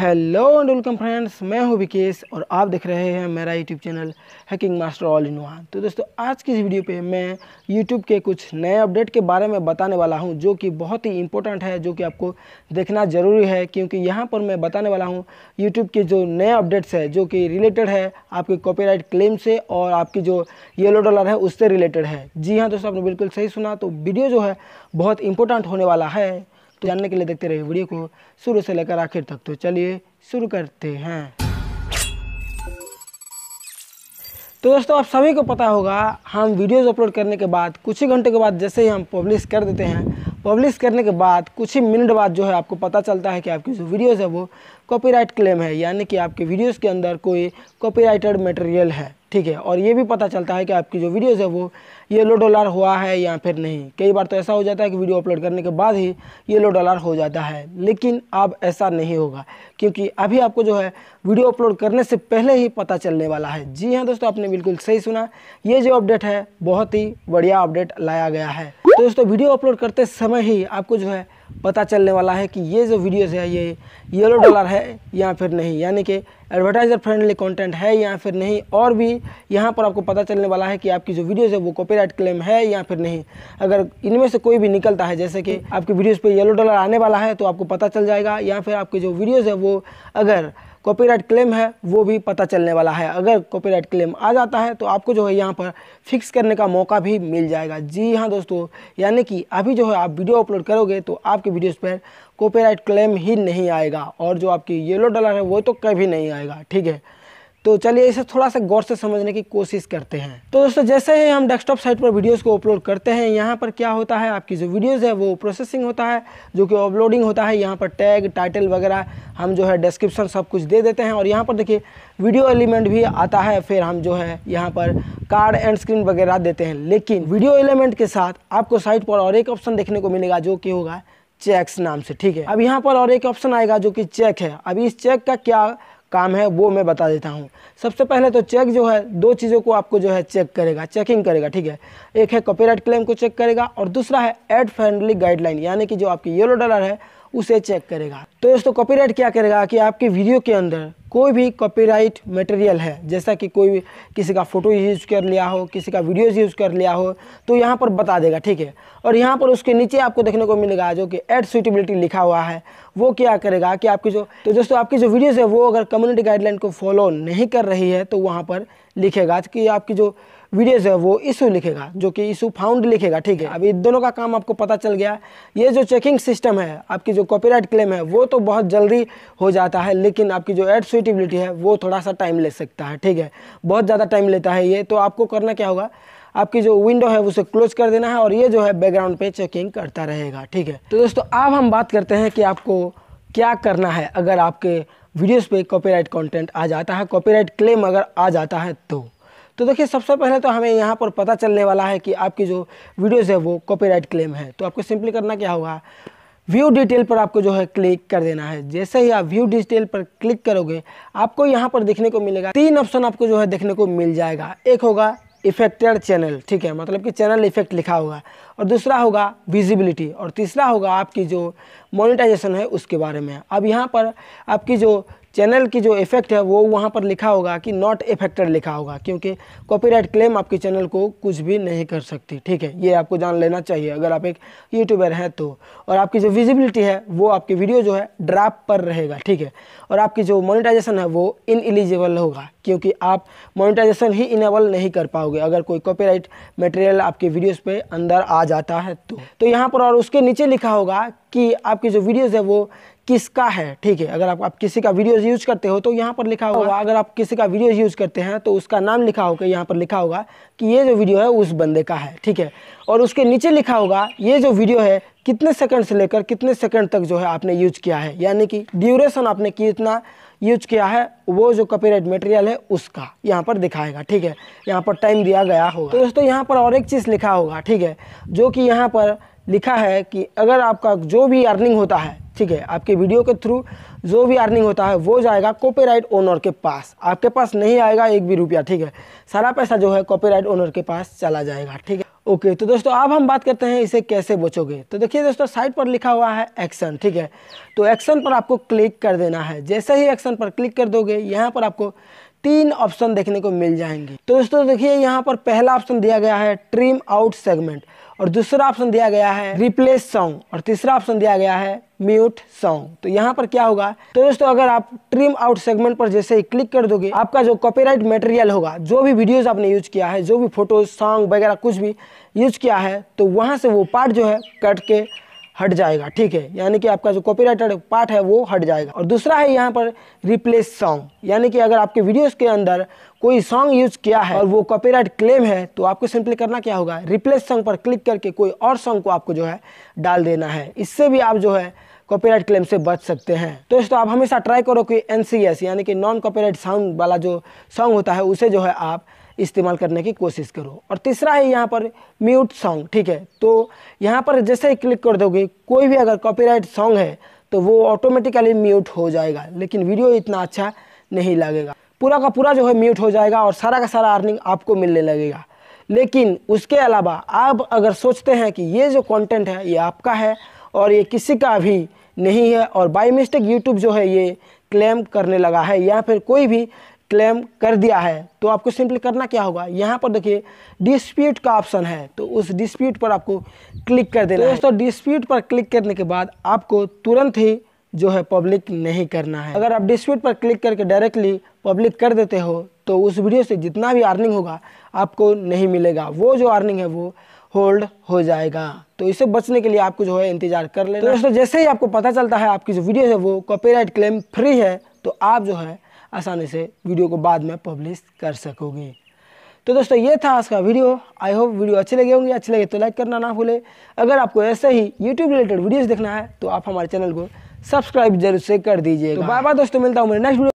Hello and welcome friends मैं हूं विकेश और आप देख रहे हैं मेरा YouTube channel hacking master all in one तो दोस्तों आज की इस वीडियो पे मैं यूट्यूब के कुछ नए अपडेट के बारे में बताने वाला हूं जो कि बहुत ही इंपॉर्टेंट है जो कि आपको देखना ज़रूरी है क्योंकि यहां पर मैं बताने वाला हूँ यूट्यूब के जो नए अपडेट्स है जो कि रिलेटेड है आपके कॉपी क्लेम से और आपकी जो येलो डॉलर है उससे रिलेटेड है जी हाँ दोस्तों आपने बिल्कुल सही सुना तो वीडियो जो है बहुत इंपॉर्टेंट होने वाला है तो जानने के लिए देखते रहिए वीडियो को शुरू से लेकर आखिर तक तो चलिए शुरू करते हैं तो दोस्तों आप सभी को पता होगा हम वीडियोस अपलोड करने के बाद कुछ ही घंटे के बाद जैसे ही हम पब्लिश कर देते हैं पब्लिश करने के बाद कुछ ही मिनट बाद जो है आपको पता चलता है कि आपकी जो वीडियोस है वो कॉपीराइट क्लेम है यानी कि आपके वीडियोस के अंदर कोई कॉपीराइटेड मटेरियल है ठीक है और ये भी पता चलता है कि आपकी जो वीडियोज़ है वो येलो डॉलर हुआ है या फिर नहीं कई बार तो ऐसा हो जाता है कि वीडियो अपलोड करने के बाद ही येलो डॉलर हो जाता है लेकिन अब ऐसा नहीं होगा क्योंकि अभी आपको जो है वीडियो अपलोड करने से पहले ही पता चलने वाला है जी हाँ दोस्तों आपने बिल्कुल सही सुना ये जो अपडेट है बहुत ही बढ़िया अपडेट लाया गया है तो दोस्तों वीडियो अपलोड करते समय ही आपको जो है पता चलने वाला है कि ये जो वीडियोस है ये येलो डॉलर है या फिर नहीं यानी कि एडवर्टाइज़र फ्रेंडली कंटेंट है या फिर नहीं और भी यहाँ पर आपको पता चलने वाला है कि आपकी जो वीडियोस है वो कॉपीराइट क्लेम है या फिर नहीं अगर इनमें से कोई भी निकलता है जैसे कि आपकी वीडियोज़ पर येलो डॉलर आने वाला है तो आपको पता चल जाएगा या फिर आपकी जो वीडियोज़ है वो अगर कॉपीराइट क्लेम है वो भी पता चलने वाला है अगर कॉपीराइट क्लेम आ जाता है तो आपको जो है यहाँ पर फिक्स करने का मौका भी मिल जाएगा जी हाँ दोस्तों यानी कि अभी जो है आप वीडियो अपलोड करोगे तो आपके वीडियोज़ पर कॉपीराइट क्लेम ही नहीं आएगा और जो आपकी येलो डॉलर है वो तो कभी नहीं आएगा ठीक है तो चलिए इसे थोड़ा सा गौर से समझने की कोशिश करते हैं तो दोस्तों जैसे ही हम डेस्कटॉप साइट पर वीडियोस को अपलोड करते हैं यहाँ पर क्या होता है आपकी जो वीडियोस है वो प्रोसेसिंग होता है जो कि अपलोडिंग होता है यहाँ पर टैग टाइटल वगैरह हम जो है डिस्क्रिप्शन सब कुछ दे देते हैं और यहाँ पर देखिए वीडियो एलिमेंट भी आता है फिर हम जो है यहाँ पर कार्ड एंड स्क्रीन वगैरह देते हैं लेकिन वीडियो एलिमेंट के साथ आपको साइट पर और एक ऑप्शन देखने को मिलेगा जो कि होगा चेक्स नाम से ठीक है अब यहाँ पर और एक ऑप्शन आएगा जो कि चेक है अब इस चेक का क्या काम है वो मैं बता देता हूँ सबसे पहले तो चेक जो है दो चीज़ों को आपको जो है चेक करेगा चेकिंग करेगा ठीक है एक है कॉपीराइट क्लेम को चेक करेगा और दूसरा है एड फ्रेंडली गाइडलाइन यानी कि जो आपकी येलो डॉलर है उसे चेक करेगा तो दोस्तों कॉपीराइट क्या करेगा कि आपके वीडियो के अंदर कोई भी कॉपीराइट मटेरियल है जैसा कि कोई भी किसी का फ़ोटो यूज़ कर लिया हो किसी का वीडियोज़ यूज़ कर लिया हो तो यहाँ पर बता देगा ठीक है और यहाँ पर उसके नीचे आपको देखने को मिलेगा जो कि एड सुटेबिलिटी लिखा हुआ है वो क्या करेगा कि आपकी जो तो दोस्तों आपकी जो वीडियोज़ है वो अगर कम्युनिटी गाइडलाइन को फॉलो नहीं कर रही है तो वहाँ पर लिखेगा कि आपकी जो वीडियो जो है वो इशू लिखेगा जो कि इशू फाउंड लिखेगा ठीक है अभी दोनों का काम आपको पता चल गया ये जो चेकिंग सिस्टम है आपकी जो कॉपीराइट क्लेम है वो तो बहुत जल्दी हो जाता है लेकिन आपकी जो एड सुइटिबिलिटी है वो थोड़ा सा टाइम ले सकता है ठीक है बहुत ज़्यादा टाइम लेता है ये तो आपको करना क्या होगा आपकी जो विंडो है उसे क्लोज कर देना है और ये जो है बैकग्राउंड पे चेकिंग करता रहेगा ठीक है तो दोस्तों अब हम बात करते हैं कि आपको क्या करना है अगर आपके वीडियोस पे कॉपीराइट कंटेंट आ जाता है कॉपीराइट क्लेम अगर आ जाता है तो तो देखिए सबसे पहले तो हमें यहाँ पर पता चलने वाला है कि आपकी जो वीडियोज़ है वो कॉपीराइट क्लेम है तो आपको सिंपली करना क्या होगा व्यू डिटेल पर आपको जो है क्लिक कर देना है जैसे ही आप व्यू डिटेल पर क्लिक करोगे आपको यहाँ पर देखने को मिलेगा तीन ऑप्शन आपको जो है देखने को मिल जाएगा एक होगा इफेक्टेड चैनल ठीक है मतलब कि चैनल इफेक्ट लिखा होगा और दूसरा होगा विजिबिलिटी और तीसरा होगा आपकी जो मोनिटाइजेशन है उसके बारे में अब यहाँ पर आपकी जो चैनल की जो इफेक्ट है वो वहाँ पर लिखा होगा कि नॉट इफेक्टेड लिखा होगा क्योंकि कॉपीराइट क्लेम आपके चैनल को कुछ भी नहीं कर सकती ठीक है ये आपको जान लेना चाहिए अगर आप एक यूट्यूबर हैं तो और आपकी जो विजिबिलिटी है वो आपकी वीडियो जो है ड्राप पर रहेगा ठीक है और आपकी जो मोनिटाइजेशन है वो इन एलिजिबल होगा क्योंकि आप मोनिटाइजेशन ही इनेबल नहीं कर पाओगे अगर कोई कॉपीराइट मटेरियल आपके वीडियोज़ पर अंदर आ जाता है तो तो यहाँ पर और उसके नीचे लिखा होगा कि आपकी जो वीडियोज़ है वो किसका है ठीक है अगर आप, आप किसी का वीडियोज़ यूज़ करते हो तो यहाँ पर लिखा होगा हाँ। अगर आप किसी का वीडियोज़ यूज़ करते हैं तो उसका नाम लिखा होगा यहाँ पर लिखा होगा कि ये जो वीडियो है उस बंदे का है ठीक है और उसके नीचे लिखा होगा ये जो वीडियो है कितने सेकंड से लेकर कितने सेकंड तक जो है आपने यूज किया है यानी कि ड्यूरेशन आपने कितना यूज किया है वो जो कॉपीराइट मटेरियल है उसका यहाँ पर दिखाएगा ठीक है यहाँ पर टाइम दिया गया होगा तो दोस्तों यहाँ पर और एक चीज़ लिखा होगा ठीक है जो कि यहाँ पर लिखा है कि अगर आपका जो भी अर्निंग होता है ठीक है आपके वीडियो के थ्रू जो भी अर्निंग होता है वो जाएगा कॉपीराइट ओनर के पास आपके पास नहीं आएगा एक भी रुपया ठीक है सारा पैसा जो है कॉपीराइट ओनर के पास चला जाएगा ठीक है ओके तो दोस्तों अब हम बात करते हैं इसे कैसे बचोगे तो देखिए दोस्तों साइट पर लिखा हुआ है एक्शन ठीक है तो एक्शन पर आपको क्लिक कर देना है जैसे ही एक्शन पर क्लिक कर दोगे यहाँ पर आपको तीन ऑप्शन देखने को मिल जाएंगे तो दोस्तों देखिए यहाँ पर पहला ऑप्शन दिया गया है ट्रिम आउट सेगमेंट और दूसरा ऑप्शन दिया गया है रिप्लेस सॉन्ग और तीसरा ऑप्शन दिया गया है म्यूट सॉन्ग तो यहाँ पर क्या होगा तो दोस्तों अगर आप ट्रिम आउट सेगमेंट पर जैसे ही क्लिक कर दोगे आपका जो कॉपीराइट मटेरियल होगा जो भी वीडियोस आपने यूज किया है जो भी फोटोज सॉन्ग वगैरह कुछ भी यूज किया है तो वहाँ से वो पार्ट जो है कट के हट जाएगा ठीक है यानी कि आपका जो कॉपीराइटर पार्ट है वो हट जाएगा और दूसरा है यहाँ पर रिप्लेस सॉन्ग यानी कि अगर आपके वीडियोस के अंदर कोई सॉन्ग यूज किया है और वो कॉपीराइट क्लेम है तो आपको सिंपली करना क्या होगा रिप्लेस सॉन्ग पर क्लिक करके कोई और सॉन्ग को आपको जो है डाल देना है इससे भी आप जो है कॉपीराइट क्लेम से बच सकते हैं तो दोस्तों आप हमेशा ट्राई करो कि एन यानी कि नॉन कॉपीराइट साउंड वाला जो सॉन्ग होता है उसे जो है आप इस्तेमाल करने की कोशिश करो और तीसरा है यहाँ पर म्यूट सॉन्ग ठीक है तो यहाँ पर जैसे ही क्लिक कर दोगे कोई भी अगर कॉपीराइट सॉन्ग है तो वो ऑटोमेटिकली म्यूट हो जाएगा लेकिन वीडियो इतना अच्छा नहीं लगेगा पूरा का पूरा जो है म्यूट हो जाएगा और सारा का सारा अर्निंग आपको मिलने लगेगा लेकिन उसके अलावा आप अगर सोचते हैं कि ये जो कॉन्टेंट है ये आपका है और ये किसी का भी नहीं है और बाई मिस्टेक यूट्यूब जो है ये क्लेम करने लगा है या फिर कोई भी क्लेम कर दिया है तो आपको सिंपली करना क्या होगा यहाँ पर देखिए डिस्प्यूट का ऑप्शन है तो उस डिस्प्यूट पर आपको क्लिक कर देना है दोस्तों डिस्प्यूट पर क्लिक करने के बाद आपको तुरंत ही जो है पब्लिक नहीं करना है अगर आप डिस्प्यूट पर क्लिक करके डायरेक्टली पब्लिक कर देते हो तो उस वीडियो से जितना भी अर्निंग होगा आपको नहीं मिलेगा वो जो अर्निंग है वो होल्ड हो जाएगा तो इससे बचने के लिए आपको जो है इंतजार कर लेना दोस्तों जैसे ही आपको पता चलता है आपकी जो वीडियो है वो कॉपीराइट क्लेम फ्री है तो आप जो है आसानी से वीडियो को बाद में पब्लिश कर सकोगे तो दोस्तों ये था आज का वीडियो आई होप वीडियो अच्छे लगे होंगे अच्छे लगे तो लाइक करना ना भूले अगर आपको ऐसे ही यूट्यूब रिलेटेड वीडियोस देखना है तो आप हमारे चैनल को सब्सक्राइब जरूर से कर दीजिए तो बाय बाय दोस्तों मिलता हूँ मेरे नेक्स्ट वीडियो